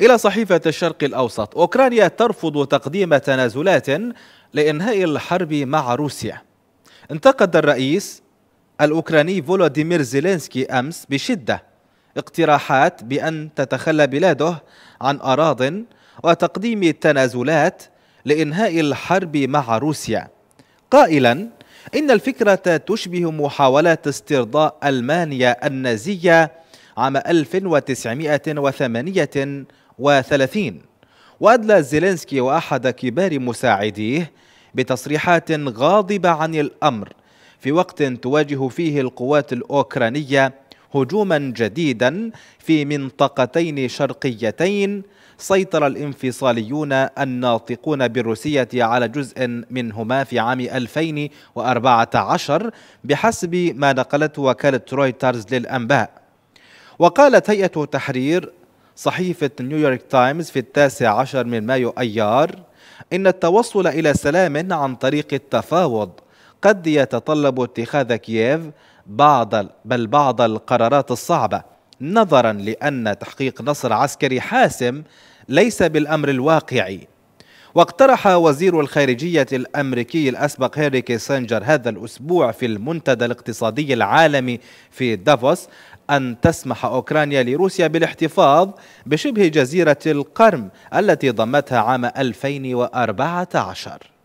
إلى صحيفة الشرق الأوسط أوكرانيا ترفض تقديم تنازلات لإنهاء الحرب مع روسيا انتقد الرئيس الأوكراني فولوديمير زيلينسكي أمس بشدة اقتراحات بأن تتخلى بلاده عن أراض وتقديم تنازلات لإنهاء الحرب مع روسيا قائلا إن الفكرة تشبه محاولات استرضاء ألمانيا النازية عام 1938 وأدلى زيلينسكي وأحد كبار مساعديه بتصريحات غاضبة عن الأمر في وقت تواجه فيه القوات الأوكرانية هجوما جديدا في منطقتين شرقيتين سيطر الانفصاليون الناطقون بالروسية على جزء منهما في عام 2014 بحسب ما نقلته وكالة رويترز للأنباء وقالت هيئة تحرير صحيفة نيويورك تايمز في التاسع عشر من مايو أيار إن التوصل إلى سلام عن طريق التفاوض قد يتطلب اتخاذ كييف بعض بل بعض القرارات الصعبة نظرا لأن تحقيق نصر عسكري حاسم ليس بالأمر الواقعي واقترح وزير الخارجية الأمريكي الأسبق هنري كيسنجر هذا الأسبوع في المنتدى الاقتصادي العالمي في دافوس أن تسمح أوكرانيا لروسيا بالاحتفاظ بشبه جزيرة القرم التي ضمتها عام 2014